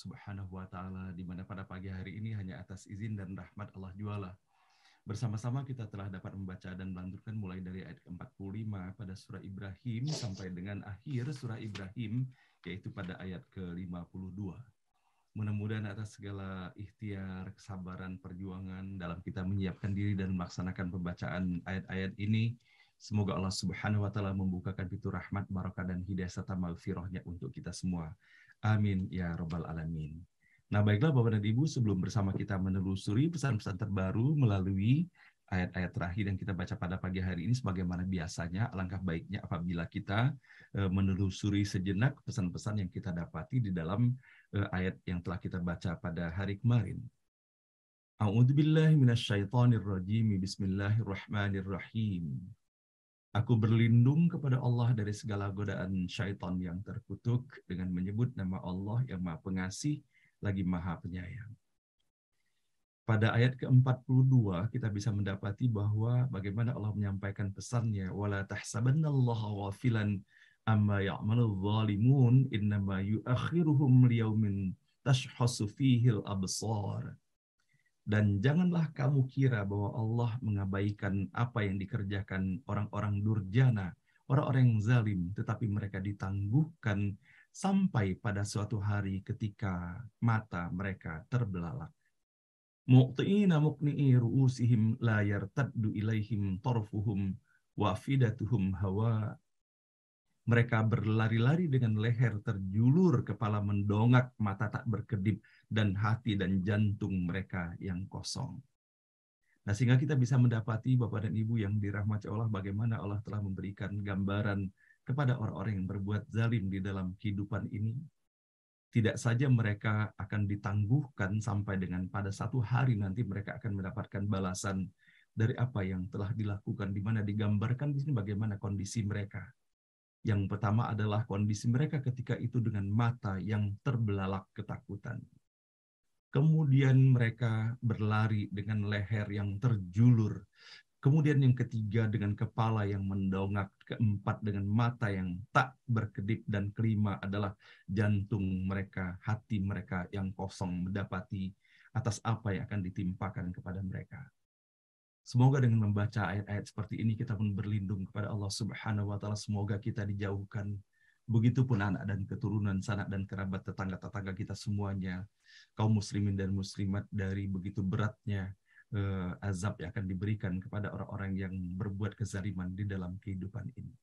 Subhanahu wa taala di mana pada pagi hari ini hanya atas izin dan rahmat Allah jualah. Bersama-sama kita telah dapat membaca dan melanjutkan mulai dari ayat ke-45 pada surah Ibrahim sampai dengan akhir surah Ibrahim yaitu pada ayat ke-52. Mudah-mudahan atas segala ikhtiar, kesabaran, perjuangan dalam kita menyiapkan diri dan melaksanakan pembacaan ayat-ayat ini, semoga Allah Subhanahu wa taala membukakan pintu rahmat, barokah dan hidayah serta maghfirahnya untuk kita semua. Amin ya Robbal 'Alamin. Nah, baiklah Bapak dan Ibu, sebelum bersama kita menelusuri pesan-pesan terbaru melalui ayat-ayat terakhir yang kita baca pada pagi hari ini sebagaimana biasanya langkah baiknya apabila kita eh, menelusuri sejenak pesan-pesan yang kita dapati di dalam eh, ayat yang telah kita baca pada hari kemarin. A'udzubillahi minasyaitonirrajim. Bismillahirrahmanirrahim. Aku berlindung kepada Allah dari segala godaan syaitan yang terkutuk dengan menyebut nama Allah yang maha pengasih lagi maha penyayang. Pada ayat ke-42 kita bisa mendapati bahwa bagaimana Allah menyampaikan pesannya wala tahsabannallaha wafilan amma ya'malu zalimun innama yu'akhiruhum liyaumin tashhasu fihil absar. Dan janganlah kamu kira bahwa Allah mengabaikan apa yang dikerjakan orang-orang durjana, orang-orang zalim, tetapi mereka ditangguhkan sampai pada suatu hari ketika mata mereka terbelalak. Mu'ti'ina mukni'i ru'usihim la yartaddu ilaihim tarfuhum wa fidatuhum hawa mereka berlari-lari dengan leher terjulur, kepala mendongak, mata tak berkedip, dan hati dan jantung mereka yang kosong. Nah, sehingga kita bisa mendapati Bapak dan Ibu yang dirahmati Allah bagaimana Allah telah memberikan gambaran kepada orang-orang yang berbuat zalim di dalam kehidupan ini. Tidak saja mereka akan ditangguhkan sampai dengan pada satu hari nanti mereka akan mendapatkan balasan dari apa yang telah dilakukan di mana digambarkan di sini bagaimana kondisi mereka. Yang pertama adalah kondisi mereka ketika itu dengan mata yang terbelalak ketakutan. Kemudian mereka berlari dengan leher yang terjulur. Kemudian yang ketiga dengan kepala yang mendongak, keempat dengan mata yang tak berkedip, dan kelima adalah jantung mereka, hati mereka yang kosong mendapati atas apa yang akan ditimpakan kepada mereka. Semoga dengan membaca ayat-ayat seperti ini kita pun berlindung kepada Allah Subhanahu wa taala. Semoga kita dijauhkan begitu pun anak dan keturunan sanak dan kerabat tetangga-tetangga kita semuanya, kaum muslimin dan muslimat dari begitu beratnya eh, azab yang akan diberikan kepada orang-orang yang berbuat kezaliman di dalam kehidupan ini.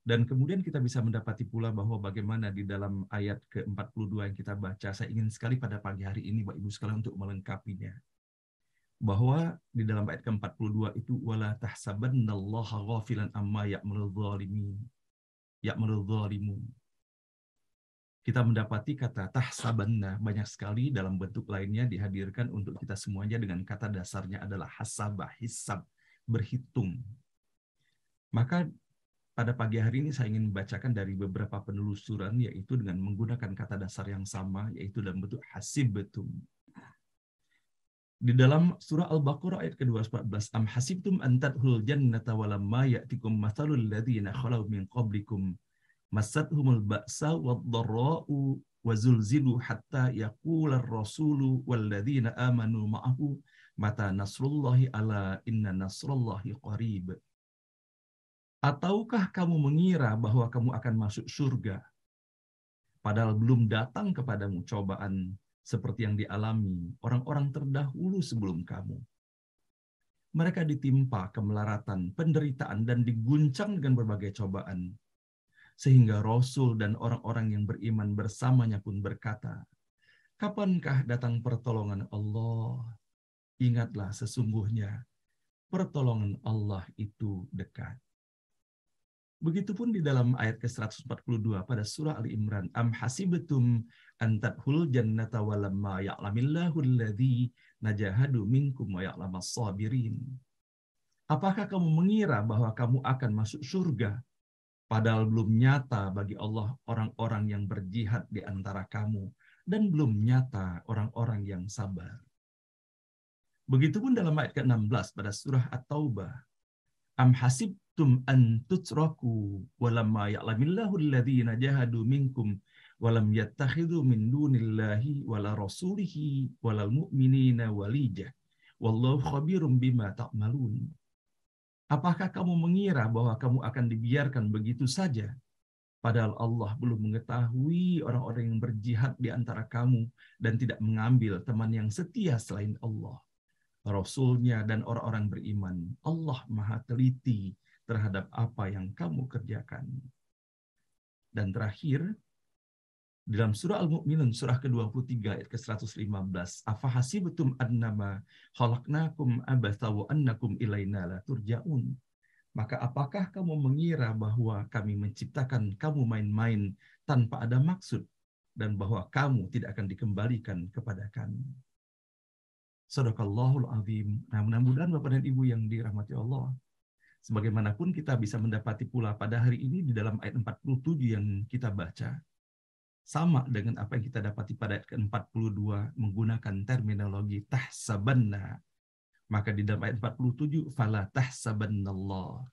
Dan kemudian kita bisa mendapati pula bahwa bagaimana di dalam ayat ke-42 yang kita baca, saya ingin sekali pada pagi hari ini Bapak Ibu sekalian untuk melengkapinya bahwa di dalam ayat ke-42 itu wala tahsabannallaha ghafilan amma ya'malul zalimin ya'malul zalimun kita mendapati kata tahsabanna banyak sekali dalam bentuk lainnya dihadirkan untuk kita semuanya dengan kata dasarnya adalah hasabah hisab berhitung maka pada pagi hari ini saya ingin membacakan dari beberapa penelusuran yaitu dengan menggunakan kata dasar yang sama yaitu dalam bentuk betum di dalam surah Al-Baqarah ayat ke-214 am hasibtum an tadkhulul jannata wa lamma ya'tikum mathalul ladzina khalaw min qablikum masathumul ba'sa wad-dharra'u wa zulzilu hatta yaqula ar-rasulu wal ladzina amanu ma'ahu mata nasrullahi ala inna nasrullahi qarib ataukah kamu mengira bahwa kamu akan masuk surga padahal belum datang kepadamu cobaan seperti yang dialami orang-orang terdahulu sebelum kamu. Mereka ditimpa kemelaratan, penderitaan, dan diguncang dengan berbagai cobaan. Sehingga Rasul dan orang-orang yang beriman bersamanya pun berkata, Kapankah datang pertolongan Allah? Ingatlah sesungguhnya, pertolongan Allah itu dekat. Begitupun di dalam ayat ke-142 pada surah Ali Imran, am hasibatum antadhul jannata walamma ya'lamillahu alladhi najahadu minkum wa ya'lamas sabirin. Apakah kamu mengira bahwa kamu akan masuk surga padahal belum nyata bagi Allah orang-orang yang berjihad di antara kamu dan belum nyata orang-orang yang sabar. Begitupun dalam ayat ke-16 pada surah At-Taubah. Am hasib awajitum an tutraku walamma ya'lamillahu alladhina jahadu minkum walam yattakhidhu min dunillahi wala rasulihi wala mu'minina walijah wallahu khabirum bima ta'malun Apakah kamu mengira bahwa kamu akan dibiarkan begitu saja padahal Allah belum mengetahui orang-orang yang berjihad di antara kamu dan tidak mengambil teman yang setia selain Allah Rasulnya dan orang-orang beriman Allah maha teliti terhadap apa yang kamu kerjakan. Dan terakhir, dalam surah Al-Mu'minun surah ke-23 ayat ke-115, afahasibatum annama khalaqnakum abatha annakum ilayna la turja'un. Maka apakah kamu mengira bahwa kami menciptakan kamu main-main tanpa ada maksud dan bahwa kamu tidak akan dikembalikan kepada kami? Sadaqallahul azim. Nah, mudah-mudahan Bapak dan Ibu yang dirahmati Allah, Sebagaimanapun kita bisa mendapati pula pada hari ini di dalam ayat 47 yang kita baca, sama dengan apa yang kita dapati pada ayat ke-42 menggunakan terminologi tahsabanna. Maka di dalam ayat 47, fala tahsabannallah.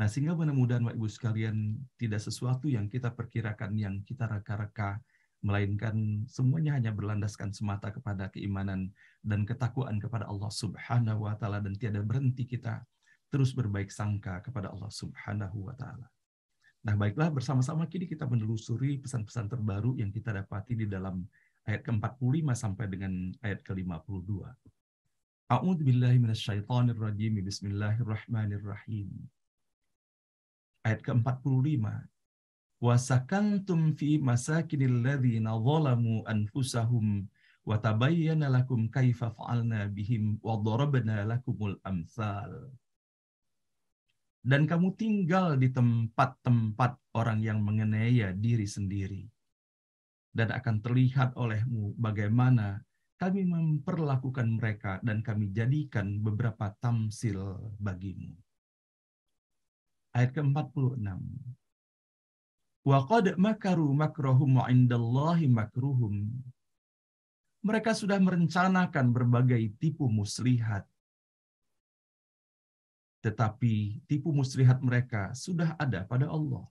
Nah, sehingga mudah-mudahan Ibu sekalian tidak sesuatu yang kita perkirakan, yang kita reka-reka, melainkan semuanya hanya berlandaskan semata kepada keimanan dan ketakuan kepada Allah Subhanahu wa taala dan tiada berhenti kita terus berbaik sangka kepada Allah Subhanahu wa taala. Nah, baiklah bersama-sama kini kita menelusuri pesan-pesan terbaru yang kita dapati di dalam ayat ke-45 sampai dengan ayat ke-52. A'udzu billahi minasyaitonir rajim. Bismillahirrahmanirrahim. Ayat ke-45. Wasakantum fi masakinil ladzina zalamu anfusahum wa tabayyana lakum kaifa fa'alna bihim wa darabna lakumul amsal dan kamu tinggal di tempat-tempat orang yang mengenai ya, diri sendiri. Dan akan terlihat olehmu bagaimana kami memperlakukan mereka dan kami jadikan beberapa tamsil bagimu. Ayat ke-46. Wa مَكَرُوا مَكْرَهُمْ makrohum اللَّهِ مَكْرُهُمْ Mereka sudah merencanakan berbagai tipu muslihat tetapi tipu muslihat mereka sudah ada pada Allah.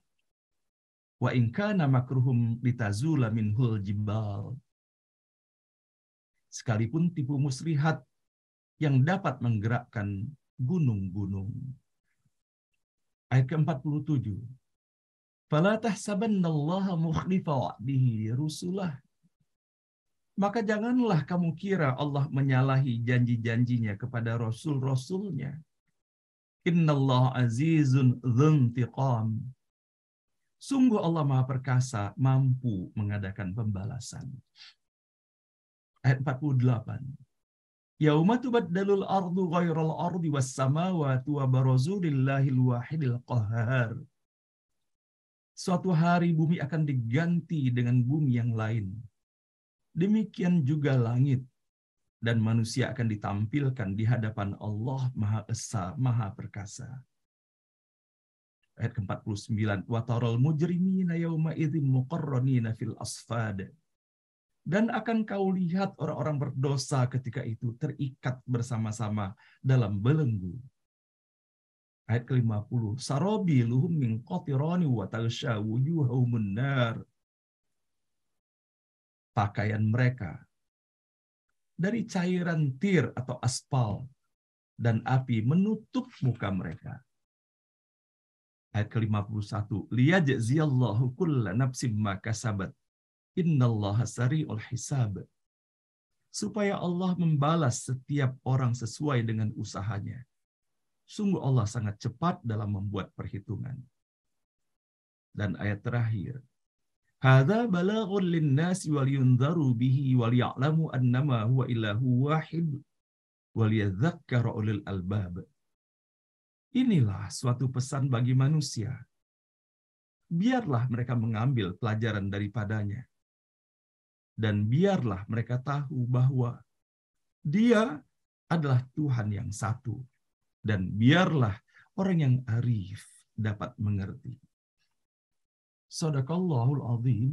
Wa in kana makruhum litazula minhul jibal. Sekalipun tipu muslihat yang dapat menggerakkan gunung-gunung. Ayat ke-47. Fala tahsabannallaha mukhlifa wa'dihi ya rusulah. Maka janganlah kamu kira Allah menyalahi janji-janjinya kepada rasul-rasulnya Innallah azizun dhuntiqam. Sungguh Allah Maha Perkasa mampu mengadakan pembalasan. Ayat 48. Yauma tubaddalul ardu ghairal ardi was samawati wa barazu lillahil wahidil qahhar. Suatu hari bumi akan diganti dengan bumi yang lain. Demikian juga langit dan manusia akan ditampilkan di hadapan Allah Maha Esa, Maha Perkasa. Ayat ke-49, وَتَرَى mujrimina yawma idzin muqarranina fil asfad. Dan akan kau lihat orang-orang berdosa ketika itu terikat bersama-sama dalam belenggu. Ayat ke-50, Sarobi luhum min qatirani wa tagsha wujuhahumun nar. Pakaian mereka dari cairan tir atau aspal dan api menutup muka mereka. Ayat ke-51, liyajziyallahu kulla nafsim maka sabat. Innallaha sari'ul hisab. Supaya Allah membalas setiap orang sesuai dengan usahanya. Sungguh Allah sangat cepat dalam membuat perhitungan. Dan ayat terakhir, Hada balagun linnas wal yunzaru bihi wal ya'lamu annama huwa ilahu wahid wal yadhakkaru ulul albab. Inilah suatu pesan bagi manusia. Biarlah mereka mengambil pelajaran daripadanya. Dan biarlah mereka tahu bahwa dia adalah Tuhan yang satu. Dan biarlah orang yang arif dapat mengerti. Sadaqallahul azim,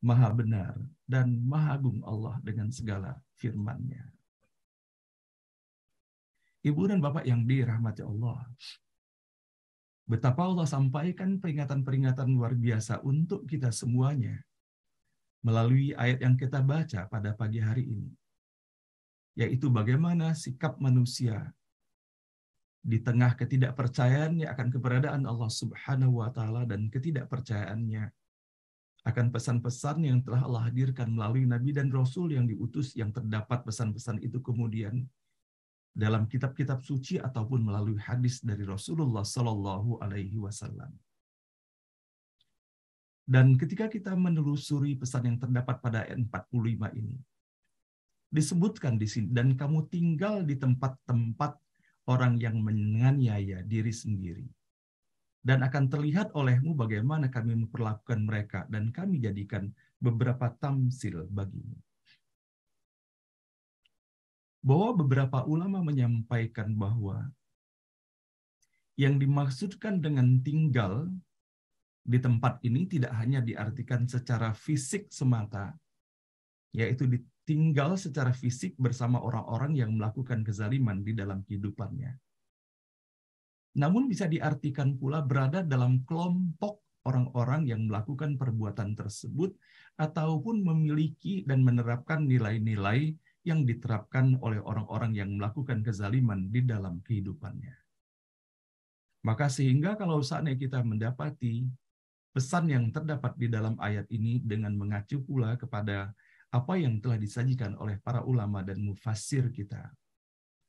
maha benar dan maha agung Allah dengan segala firmannya. Ibu dan Bapak yang dirahmati Allah, betapa Allah sampaikan peringatan-peringatan luar biasa untuk kita semuanya melalui ayat yang kita baca pada pagi hari ini, yaitu bagaimana sikap manusia di tengah ketidakpercayaannya akan keberadaan Allah Subhanahu wa taala dan ketidakpercayaannya akan pesan-pesan yang telah Allah hadirkan melalui nabi dan rasul yang diutus yang terdapat pesan-pesan itu kemudian dalam kitab-kitab suci ataupun melalui hadis dari Rasulullah Shallallahu alaihi wasallam. Dan ketika kita menelusuri pesan yang terdapat pada ayat 45 ini disebutkan di sini dan kamu tinggal di tempat-tempat orang yang menganiaya diri sendiri. Dan akan terlihat olehmu bagaimana kami memperlakukan mereka dan kami jadikan beberapa tamsil bagimu. Bahwa beberapa ulama menyampaikan bahwa yang dimaksudkan dengan tinggal di tempat ini tidak hanya diartikan secara fisik semata, yaitu di tinggal secara fisik bersama orang-orang yang melakukan kezaliman di dalam kehidupannya. Namun bisa diartikan pula berada dalam kelompok orang-orang yang melakukan perbuatan tersebut ataupun memiliki dan menerapkan nilai-nilai yang diterapkan oleh orang-orang yang melakukan kezaliman di dalam kehidupannya. Maka sehingga kalau saatnya kita mendapati pesan yang terdapat di dalam ayat ini dengan mengacu pula kepada apa yang telah disajikan oleh para ulama dan mufasir kita.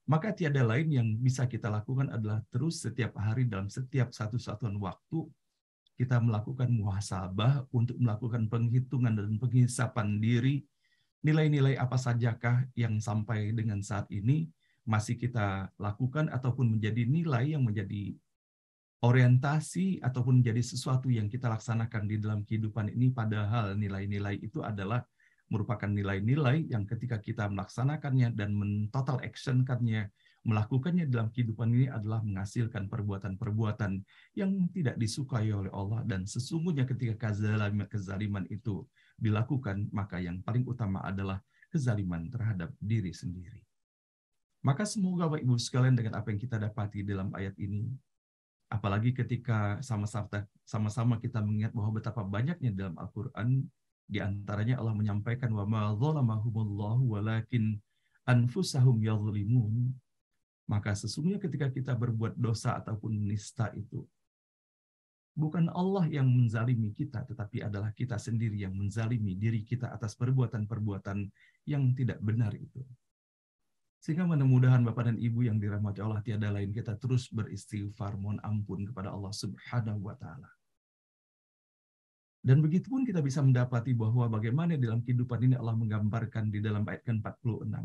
Maka tiada lain yang bisa kita lakukan adalah terus setiap hari dalam setiap satu satuan waktu kita melakukan muhasabah untuk melakukan penghitungan dan penghisapan diri nilai-nilai apa sajakah yang sampai dengan saat ini masih kita lakukan ataupun menjadi nilai yang menjadi orientasi ataupun menjadi sesuatu yang kita laksanakan di dalam kehidupan ini padahal nilai-nilai itu adalah merupakan nilai-nilai yang ketika kita melaksanakannya dan mentotal actionkannya, melakukannya dalam kehidupan ini adalah menghasilkan perbuatan-perbuatan yang tidak disukai oleh Allah dan sesungguhnya ketika kezaliman, kezaliman itu dilakukan, maka yang paling utama adalah kezaliman terhadap diri sendiri. Maka semoga Bapak Ibu sekalian dengan apa yang kita dapati dalam ayat ini, apalagi ketika sama-sama sama-sama kita mengingat bahwa betapa banyaknya dalam Al-Qur'an di antaranya Allah menyampaikan wa walakin anfusahum yadhlimun. Maka sesungguhnya ketika kita berbuat dosa ataupun nista itu bukan Allah yang menzalimi kita tetapi adalah kita sendiri yang menzalimi diri kita atas perbuatan-perbuatan yang tidak benar itu. Sehingga mudah-mudahan Bapak dan Ibu yang dirahmati Allah tiada lain kita terus beristighfar mohon ampun kepada Allah Subhanahu wa taala. Dan begitu pun kita bisa mendapati bahwa bagaimana dalam kehidupan ini Allah menggambarkan di dalam ayat ke-46.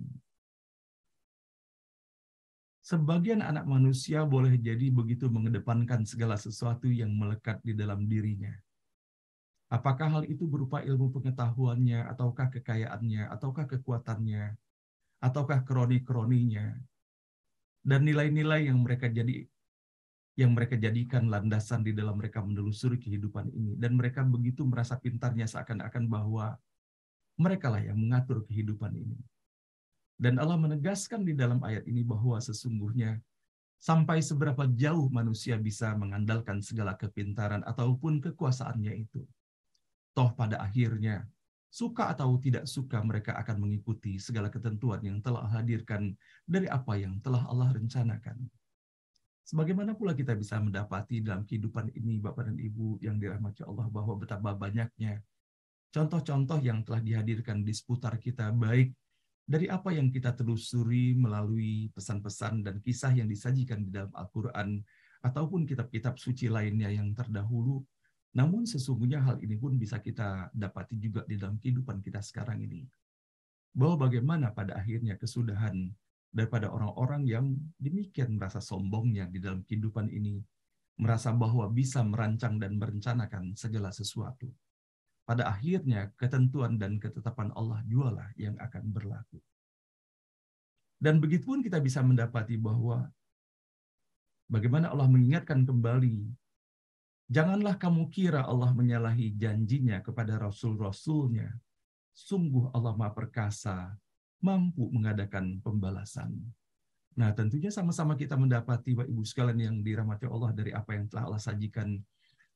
Sebagian anak manusia boleh jadi begitu mengedepankan segala sesuatu yang melekat di dalam dirinya. Apakah hal itu berupa ilmu pengetahuannya, ataukah kekayaannya, ataukah kekuatannya, ataukah kroni-kroninya, dan nilai-nilai yang mereka jadi yang mereka jadikan landasan di dalam mereka menelusuri kehidupan ini. Dan mereka begitu merasa pintarnya seakan-akan bahwa merekalah yang mengatur kehidupan ini. Dan Allah menegaskan di dalam ayat ini bahwa sesungguhnya sampai seberapa jauh manusia bisa mengandalkan segala kepintaran ataupun kekuasaannya itu. Toh pada akhirnya, suka atau tidak suka mereka akan mengikuti segala ketentuan yang telah hadirkan dari apa yang telah Allah rencanakan. Sebagaimana pula kita bisa mendapati dalam kehidupan ini, Bapak dan Ibu yang dirahmati Allah, bahwa betapa banyaknya contoh-contoh yang telah dihadirkan di seputar kita, baik dari apa yang kita telusuri melalui pesan-pesan dan kisah yang disajikan di dalam Al-Quran, ataupun kitab-kitab suci lainnya yang terdahulu, namun sesungguhnya hal ini pun bisa kita dapati juga di dalam kehidupan kita sekarang ini. Bahwa bagaimana pada akhirnya kesudahan daripada orang-orang yang demikian merasa sombongnya di dalam kehidupan ini, merasa bahwa bisa merancang dan merencanakan segala sesuatu. Pada akhirnya, ketentuan dan ketetapan Allah jualah yang akan berlaku. Dan begitu pun kita bisa mendapati bahwa bagaimana Allah mengingatkan kembali, janganlah kamu kira Allah menyalahi janjinya kepada rasul-rasulnya. Sungguh Allah maha perkasa mampu mengadakan pembalasan. Nah, tentunya sama-sama kita mendapati Bapak Ibu sekalian yang dirahmati Allah dari apa yang telah Allah sajikan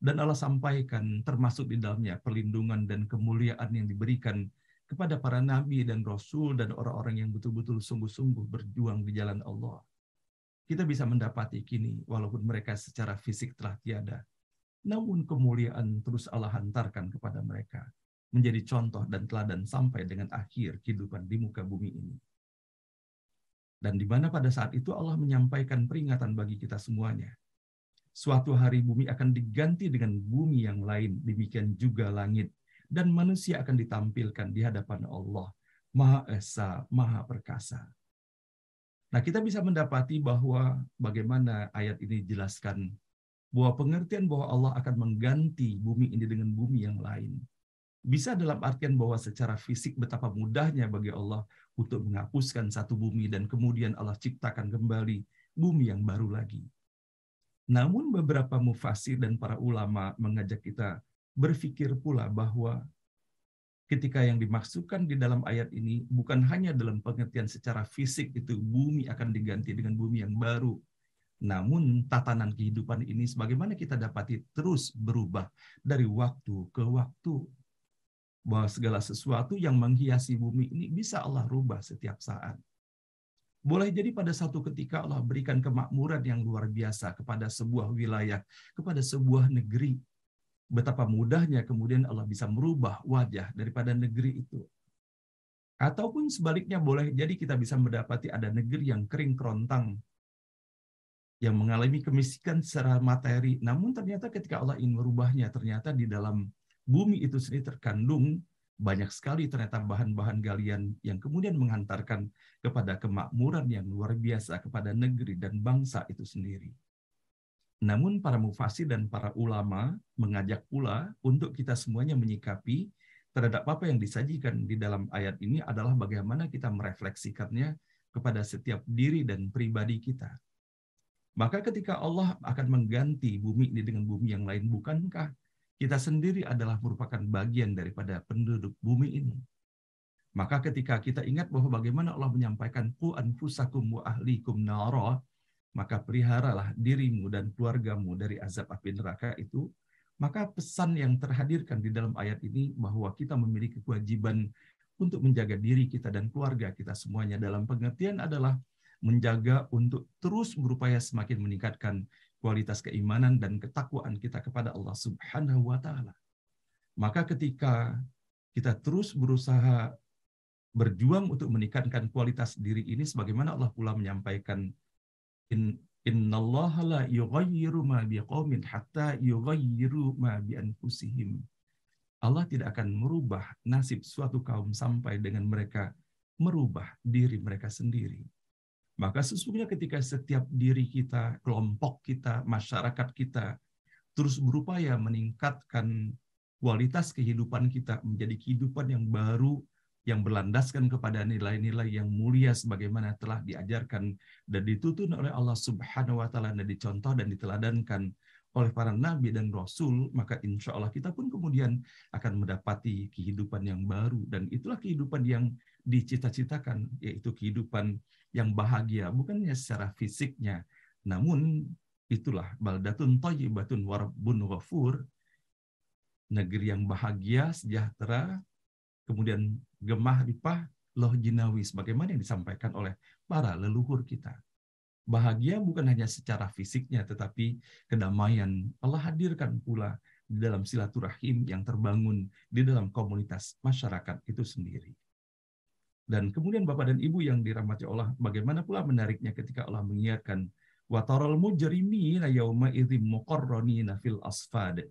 dan Allah sampaikan termasuk di dalamnya perlindungan dan kemuliaan yang diberikan kepada para nabi dan rasul dan orang-orang yang betul-betul sungguh-sungguh berjuang di jalan Allah. Kita bisa mendapati kini walaupun mereka secara fisik telah tiada. Namun kemuliaan terus Allah hantarkan kepada mereka menjadi contoh dan teladan sampai dengan akhir kehidupan di muka bumi ini. Dan di mana pada saat itu Allah menyampaikan peringatan bagi kita semuanya. Suatu hari bumi akan diganti dengan bumi yang lain, demikian juga langit. Dan manusia akan ditampilkan di hadapan Allah, Maha Esa, Maha Perkasa. Nah, kita bisa mendapati bahwa bagaimana ayat ini jelaskan bahwa pengertian bahwa Allah akan mengganti bumi ini dengan bumi yang lain bisa dalam artian bahwa secara fisik betapa mudahnya bagi Allah untuk menghapuskan satu bumi dan kemudian Allah ciptakan kembali bumi yang baru lagi. Namun beberapa mufasir dan para ulama mengajak kita berpikir pula bahwa ketika yang dimaksudkan di dalam ayat ini bukan hanya dalam pengertian secara fisik itu bumi akan diganti dengan bumi yang baru, namun tatanan kehidupan ini sebagaimana kita dapati terus berubah dari waktu ke waktu bahwa segala sesuatu yang menghiasi bumi ini bisa Allah rubah setiap saat. Boleh jadi pada satu ketika Allah berikan kemakmuran yang luar biasa kepada sebuah wilayah, kepada sebuah negeri. Betapa mudahnya kemudian Allah bisa merubah wajah daripada negeri itu. Ataupun sebaliknya boleh jadi kita bisa mendapati ada negeri yang kering kerontang, yang mengalami kemiskinan secara materi. Namun ternyata ketika Allah ingin merubahnya, ternyata di dalam bumi itu sendiri terkandung banyak sekali ternyata bahan-bahan galian yang kemudian mengantarkan kepada kemakmuran yang luar biasa kepada negeri dan bangsa itu sendiri. Namun para mufasi dan para ulama mengajak pula untuk kita semuanya menyikapi terhadap apa yang disajikan di dalam ayat ini adalah bagaimana kita merefleksikannya kepada setiap diri dan pribadi kita. Maka ketika Allah akan mengganti bumi ini dengan bumi yang lain, bukankah kita sendiri adalah merupakan bagian daripada penduduk bumi ini. Maka ketika kita ingat bahwa bagaimana Allah menyampaikan ku anfusakum wa ahlikum naro, maka peliharalah dirimu dan keluargamu dari azab api neraka itu, maka pesan yang terhadirkan di dalam ayat ini bahwa kita memiliki kewajiban untuk menjaga diri kita dan keluarga kita semuanya dalam pengertian adalah menjaga untuk terus berupaya semakin meningkatkan kualitas keimanan dan ketakwaan kita kepada Allah Subhanahu wa taala. Maka ketika kita terus berusaha berjuang untuk meningkatkan kualitas diri ini sebagaimana Allah pula menyampaikan in innallaha la hatta yughayyiru ma bi Allah tidak akan merubah nasib suatu kaum sampai dengan mereka merubah diri mereka sendiri. Maka sesungguhnya ketika setiap diri kita, kelompok kita, masyarakat kita terus berupaya meningkatkan kualitas kehidupan kita menjadi kehidupan yang baru yang berlandaskan kepada nilai-nilai yang mulia sebagaimana telah diajarkan dan dituntun oleh Allah Subhanahu wa taala dan dicontoh dan diteladankan oleh para nabi dan rasul, maka insya Allah kita pun kemudian akan mendapati kehidupan yang baru. Dan itulah kehidupan yang dicita-citakan, yaitu kehidupan yang bahagia, bukannya secara fisiknya. Namun itulah baldatun toyibatun warabbun ghafur, negeri yang bahagia, sejahtera, kemudian gemah ripah, loh jinawi sebagaimana yang disampaikan oleh para leluhur kita bahagia bukan hanya secara fisiknya, tetapi kedamaian Allah hadirkan pula di dalam silaturahim yang terbangun di dalam komunitas masyarakat itu sendiri. Dan kemudian Bapak dan Ibu yang dirahmati Allah, bagaimana pula menariknya ketika Allah mengingatkan wataral mujrimina yauma idzim muqarranina fil asfad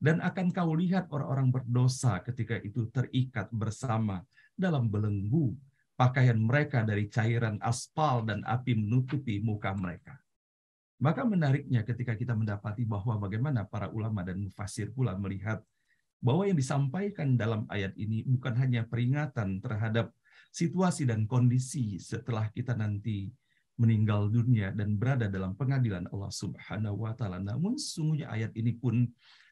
dan akan kau lihat orang-orang berdosa ketika itu terikat bersama dalam belenggu pakaian mereka dari cairan aspal dan api menutupi muka mereka. Maka menariknya ketika kita mendapati bahwa bagaimana para ulama dan mufasir pula melihat bahwa yang disampaikan dalam ayat ini bukan hanya peringatan terhadap situasi dan kondisi setelah kita nanti meninggal dunia dan berada dalam pengadilan Allah Subhanahu wa taala. Namun sungguhnya ayat ini pun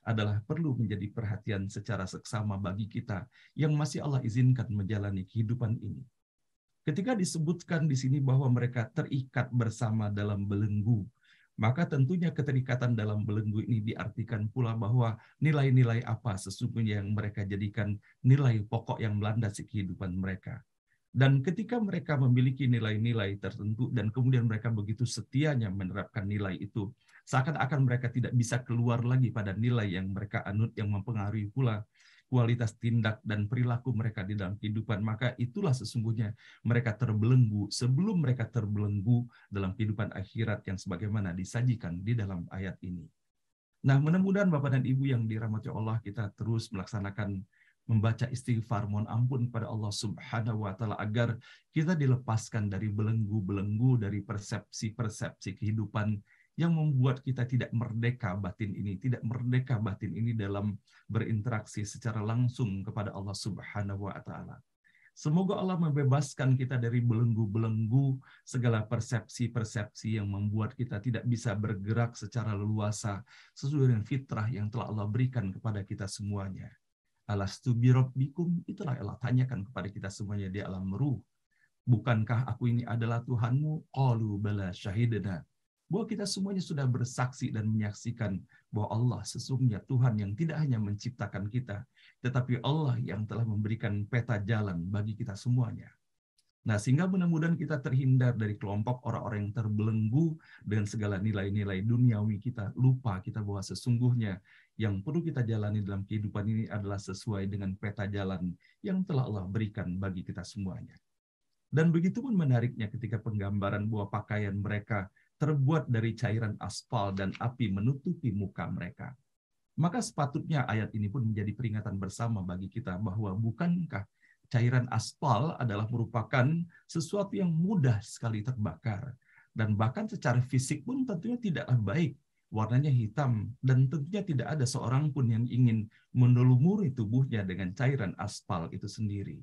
adalah perlu menjadi perhatian secara seksama bagi kita yang masih Allah izinkan menjalani kehidupan ini. Ketika disebutkan di sini bahwa mereka terikat bersama dalam belenggu, maka tentunya keterikatan dalam belenggu ini diartikan pula bahwa nilai-nilai apa sesungguhnya yang mereka jadikan nilai pokok yang melandasi kehidupan mereka. Dan ketika mereka memiliki nilai-nilai tertentu dan kemudian mereka begitu setianya menerapkan nilai itu, seakan-akan mereka tidak bisa keluar lagi pada nilai yang mereka anut yang mempengaruhi pula kualitas tindak dan perilaku mereka di dalam kehidupan, maka itulah sesungguhnya mereka terbelenggu sebelum mereka terbelenggu dalam kehidupan akhirat yang sebagaimana disajikan di dalam ayat ini. Nah, mudah-mudahan Bapak dan Ibu yang dirahmati Allah kita terus melaksanakan membaca istighfar mohon ampun kepada Allah Subhanahu wa taala agar kita dilepaskan dari belenggu-belenggu dari persepsi-persepsi kehidupan yang membuat kita tidak merdeka batin ini, tidak merdeka batin ini dalam berinteraksi secara langsung kepada Allah Subhanahu wa taala. Semoga Allah membebaskan kita dari belenggu-belenggu segala persepsi-persepsi yang membuat kita tidak bisa bergerak secara leluasa sesuai dengan fitrah yang telah Allah berikan kepada kita semuanya. Alastu rabbikum? itulah Allah tanyakan kepada kita semuanya di alam ruh. Bukankah aku ini adalah Tuhanmu? Qalu bala syahidna bahwa kita semuanya sudah bersaksi dan menyaksikan bahwa Allah sesungguhnya Tuhan yang tidak hanya menciptakan kita, tetapi Allah yang telah memberikan peta jalan bagi kita semuanya. Nah, sehingga mudah-mudahan kita terhindar dari kelompok orang-orang yang terbelenggu dengan segala nilai-nilai duniawi kita, lupa kita bahwa sesungguhnya yang perlu kita jalani dalam kehidupan ini adalah sesuai dengan peta jalan yang telah Allah berikan bagi kita semuanya. Dan begitu pun menariknya ketika penggambaran buah pakaian mereka terbuat dari cairan aspal dan api menutupi muka mereka. Maka sepatutnya ayat ini pun menjadi peringatan bersama bagi kita bahwa bukankah cairan aspal adalah merupakan sesuatu yang mudah sekali terbakar dan bahkan secara fisik pun tentunya tidaklah baik warnanya hitam dan tentunya tidak ada seorang pun yang ingin menelumuri tubuhnya dengan cairan aspal itu sendiri.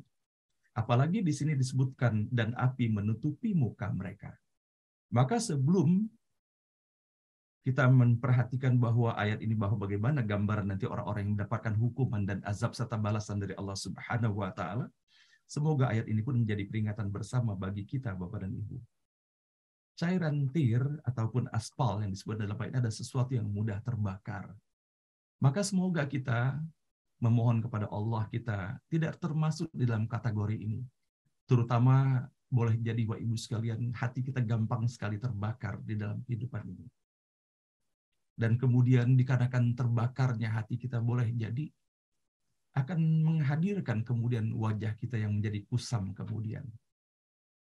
Apalagi di sini disebutkan dan api menutupi muka mereka. Maka sebelum kita memperhatikan bahwa ayat ini bahwa bagaimana gambaran nanti orang-orang yang mendapatkan hukuman dan azab serta balasan dari Allah Subhanahu wa taala. Semoga ayat ini pun menjadi peringatan bersama bagi kita Bapak dan Ibu. Cairan tir ataupun aspal yang disebut dalam ayat ini ada sesuatu yang mudah terbakar. Maka semoga kita memohon kepada Allah kita tidak termasuk di dalam kategori ini. Terutama boleh jadi Bapak Ibu sekalian hati kita gampang sekali terbakar di dalam kehidupan ini. Dan kemudian dikarenakan terbakarnya hati kita boleh jadi akan menghadirkan kemudian wajah kita yang menjadi kusam kemudian.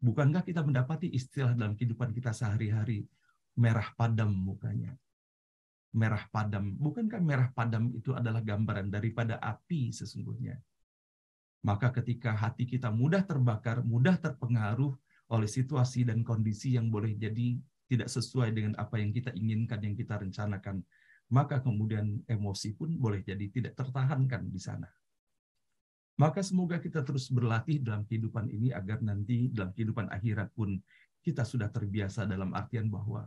Bukankah kita mendapati istilah dalam kehidupan kita sehari-hari merah padam mukanya? Merah padam, bukankah merah padam itu adalah gambaran daripada api sesungguhnya? Maka ketika hati kita mudah terbakar, mudah terpengaruh oleh situasi dan kondisi yang boleh jadi tidak sesuai dengan apa yang kita inginkan, yang kita rencanakan, maka kemudian emosi pun boleh jadi tidak tertahankan di sana. Maka semoga kita terus berlatih dalam kehidupan ini agar nanti dalam kehidupan akhirat pun kita sudah terbiasa dalam artian bahwa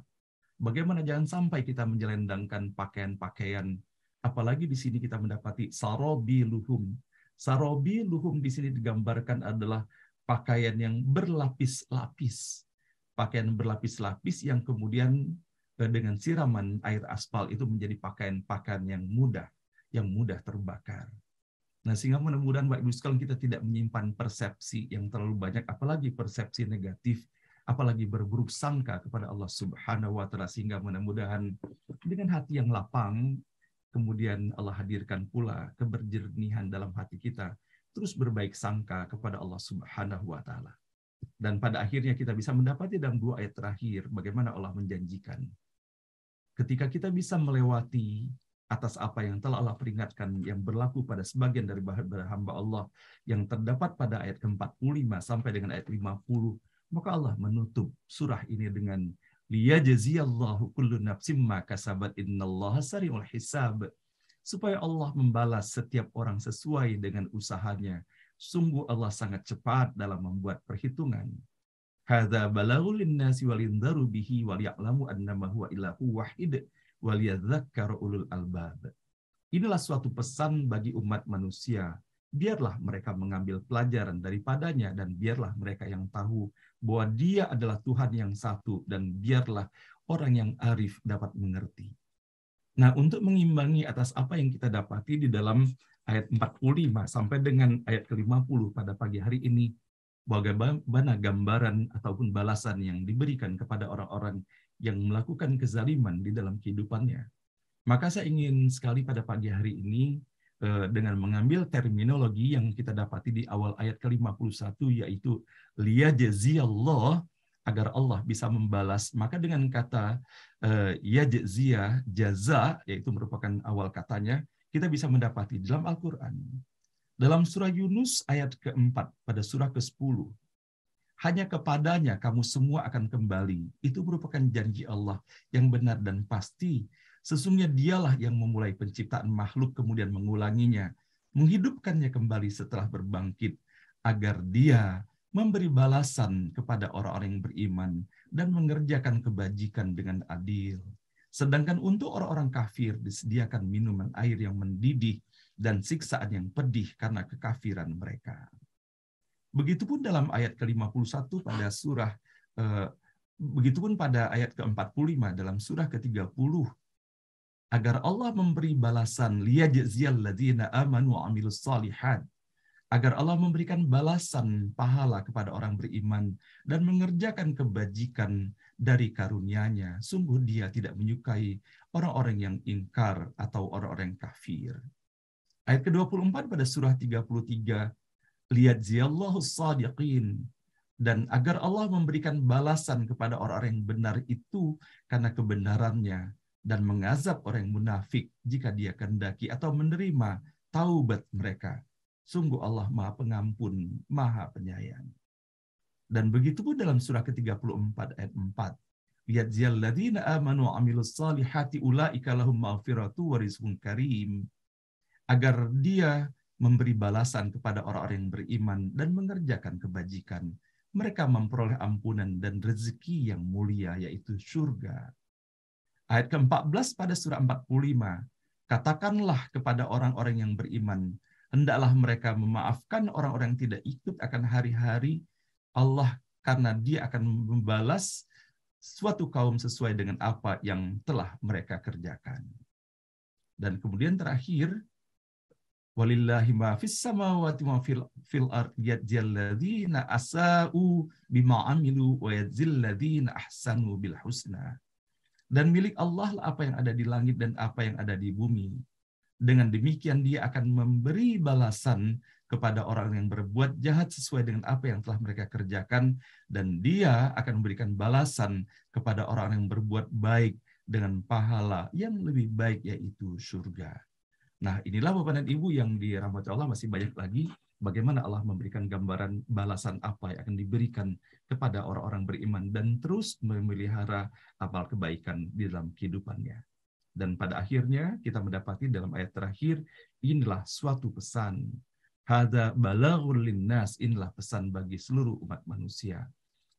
bagaimana jangan sampai kita menjelendangkan pakaian-pakaian apalagi di sini kita mendapati sarobi luhum Sarobi luhum di sini digambarkan adalah pakaian yang berlapis-lapis. Pakaian berlapis-lapis yang kemudian eh, dengan siraman air aspal itu menjadi pakaian-pakaian yang mudah, yang mudah terbakar. Nah, sehingga mudah-mudahan Pak Ibu sekalian kita tidak menyimpan persepsi yang terlalu banyak, apalagi persepsi negatif, apalagi berburuk sangka kepada Allah Subhanahu wa taala sehingga mudah-mudahan dengan hati yang lapang Kemudian Allah hadirkan pula keberjernihan dalam hati kita, terus berbaik sangka kepada Allah Subhanahu wa taala. Dan pada akhirnya kita bisa mendapati dalam dua ayat terakhir bagaimana Allah menjanjikan. Ketika kita bisa melewati atas apa yang telah Allah peringatkan yang berlaku pada sebagian dari hamba Allah yang terdapat pada ayat ke-45 sampai dengan ayat 50, maka Allah menutup surah ini dengan liyajziyallahu kullu nafsim ma kasabat innallaha sari'ul hisab supaya Allah membalas setiap orang sesuai dengan usahanya sungguh Allah sangat cepat dalam membuat perhitungan hadza balaghul linnasi walindaru bihi waliya'lamu annama huwa ilahu wahid waliyadhakkaru ulul albab inilah suatu pesan bagi umat manusia biarlah mereka mengambil pelajaran daripadanya dan biarlah mereka yang tahu bahwa Dia adalah Tuhan yang satu dan biarlah orang yang arif dapat mengerti. Nah, untuk mengimbangi atas apa yang kita dapati di dalam ayat 45 sampai dengan ayat ke-50 pada pagi hari ini, bagaimana gambaran ataupun balasan yang diberikan kepada orang-orang yang melakukan kezaliman di dalam kehidupannya. Maka saya ingin sekali pada pagi hari ini Eh, dengan mengambil terminologi yang kita dapati di awal ayat ke-51 yaitu liya Allah agar Allah bisa membalas maka dengan kata eh, ya jazia jaza yaitu merupakan awal katanya kita bisa mendapati dalam Al-Qur'an dalam surah Yunus ayat ke keempat pada surah ke-10 hanya kepadanya kamu semua akan kembali itu merupakan janji Allah yang benar dan pasti Sesungguhnya dialah yang memulai penciptaan makhluk kemudian mengulanginya, menghidupkannya kembali setelah berbangkit, agar dia memberi balasan kepada orang-orang yang beriman dan mengerjakan kebajikan dengan adil. Sedangkan untuk orang-orang kafir disediakan minuman air yang mendidih dan siksaan yang pedih karena kekafiran mereka. Begitupun dalam ayat ke-51 pada surah eh, begitupun pada ayat ke-45 dalam surah ke-30 agar Allah memberi balasan amanu wa amilus agar Allah memberikan balasan pahala kepada orang beriman dan mengerjakan kebajikan dari karunia-Nya. Sungguh Dia tidak menyukai orang-orang yang ingkar atau orang-orang kafir. Ayat ke-24 pada surah 33, lihat ziyallahu sadiqin dan agar Allah memberikan balasan kepada orang-orang yang benar itu karena kebenarannya dan mengazab orang yang munafik jika dia kehendaki atau menerima taubat mereka. Sungguh Allah Maha Pengampun, Maha Penyayang. Dan begitu pun dalam surah ke-34 ayat 4. Lihat ladina amanu amilus salihati ulaika lahum ma'firatu warizqun karim. Agar dia memberi balasan kepada orang-orang yang beriman dan mengerjakan kebajikan. Mereka memperoleh ampunan dan rezeki yang mulia, yaitu surga. Ayat ke-14 pada surah 45. Katakanlah kepada orang-orang yang beriman, hendaklah mereka memaafkan orang-orang yang tidak ikut akan hari-hari Allah karena dia akan membalas suatu kaum sesuai dengan apa yang telah mereka kerjakan. Dan kemudian terakhir, walillahi ma fis samawati ma fil fil ard asau bima amilu wa yajzil ahsanu bil husna. Dan milik Allah lah apa yang ada di langit dan apa yang ada di bumi. Dengan demikian dia akan memberi balasan kepada orang yang berbuat jahat sesuai dengan apa yang telah mereka kerjakan dan dia akan memberikan balasan kepada orang yang berbuat baik dengan pahala yang lebih baik yaitu surga. Nah, inilah Bapak dan Ibu yang dirahmati Allah masih banyak lagi bagaimana Allah memberikan gambaran balasan apa yang akan diberikan kepada orang-orang beriman dan terus memelihara amal kebaikan di dalam kehidupannya. Dan pada akhirnya kita mendapati dalam ayat terakhir inilah suatu pesan. Hada balagul linnas inilah pesan bagi seluruh umat manusia.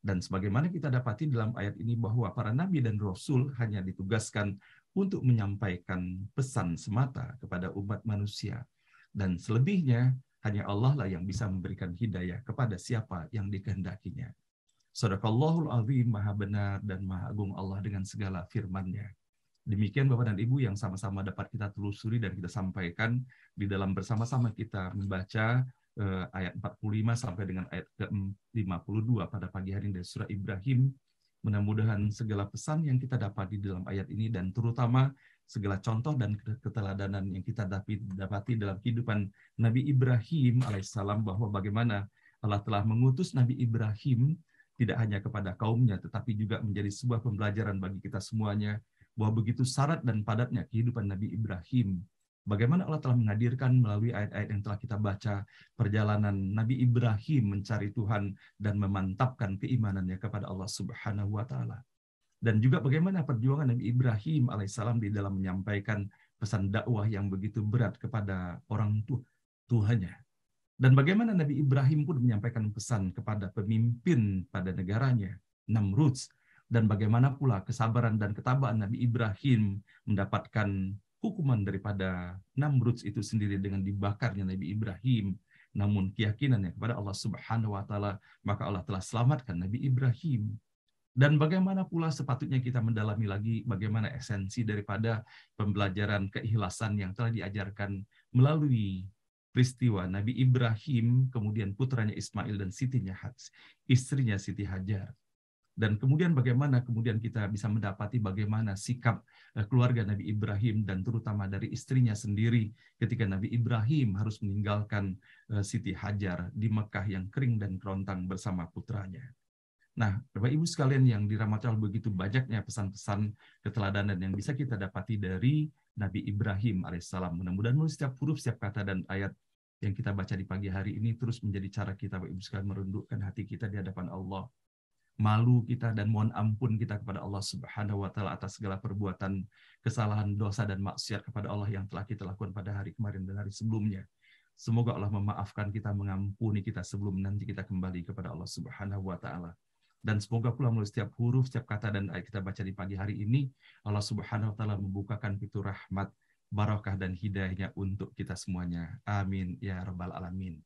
Dan sebagaimana kita dapati dalam ayat ini bahwa para nabi dan rasul hanya ditugaskan untuk menyampaikan pesan semata kepada umat manusia. Dan selebihnya hanya Allah lah yang bisa memberikan hidayah kepada siapa yang dikehendakinya. Sadaqallahul azim, maha benar dan maha agung Allah dengan segala firman-Nya. Demikian Bapak dan Ibu yang sama-sama dapat kita telusuri dan kita sampaikan di dalam bersama-sama kita membaca eh, ayat 45 sampai dengan ayat ke-52 pada pagi hari ini dari surah Ibrahim. Mudah-mudahan segala pesan yang kita dapat di dalam ayat ini dan terutama segala contoh dan keteladanan yang kita dapati dalam kehidupan Nabi Ibrahim alaihissalam bahwa bagaimana Allah telah mengutus Nabi Ibrahim tidak hanya kepada kaumnya, tetapi juga menjadi sebuah pembelajaran bagi kita semuanya bahwa begitu syarat dan padatnya kehidupan Nabi Ibrahim. Bagaimana Allah telah menghadirkan melalui ayat-ayat yang telah kita baca perjalanan Nabi Ibrahim mencari Tuhan dan memantapkan keimanannya kepada Allah Subhanahu wa taala dan juga bagaimana perjuangan Nabi Ibrahim alaihissalam di dalam menyampaikan pesan dakwah yang begitu berat kepada orang tua tuhannya dan bagaimana Nabi Ibrahim pun menyampaikan pesan kepada pemimpin pada negaranya Namrud dan bagaimana pula kesabaran dan ketabahan Nabi Ibrahim mendapatkan hukuman daripada Namrud itu sendiri dengan dibakarnya Nabi Ibrahim namun keyakinannya kepada Allah Subhanahu wa taala maka Allah telah selamatkan Nabi Ibrahim dan bagaimana pula sepatutnya kita mendalami lagi bagaimana esensi daripada pembelajaran keikhlasan yang telah diajarkan melalui peristiwa Nabi Ibrahim, kemudian putranya Ismail dan siti sitinya istrinya Siti Hajar. Dan kemudian bagaimana kemudian kita bisa mendapati bagaimana sikap eh, keluarga Nabi Ibrahim dan terutama dari istrinya sendiri ketika Nabi Ibrahim harus meninggalkan eh, Siti Hajar di Mekah yang kering dan kerontang bersama putranya. Nah, Bapak Ibu sekalian yang dirahmati Allah begitu banyaknya pesan-pesan keteladanan yang bisa kita dapati dari Nabi Ibrahim alaihissalam. Mudah-mudahan setiap huruf, setiap kata dan ayat yang kita baca di pagi hari ini terus menjadi cara kita Bapak Ibu sekalian merundukkan hati kita di hadapan Allah. Malu kita dan mohon ampun kita kepada Allah Subhanahu wa taala atas segala perbuatan kesalahan, dosa dan maksiat kepada Allah yang telah kita lakukan pada hari kemarin dan hari sebelumnya. Semoga Allah memaafkan kita, mengampuni kita sebelum nanti kita kembali kepada Allah Subhanahu wa taala dan semoga pula melalui setiap huruf, setiap kata dan ayat kita baca di pagi hari ini, Allah Subhanahu wa taala membukakan pintu rahmat, barokah dan hidayahnya untuk kita semuanya. Amin ya rabbal alamin.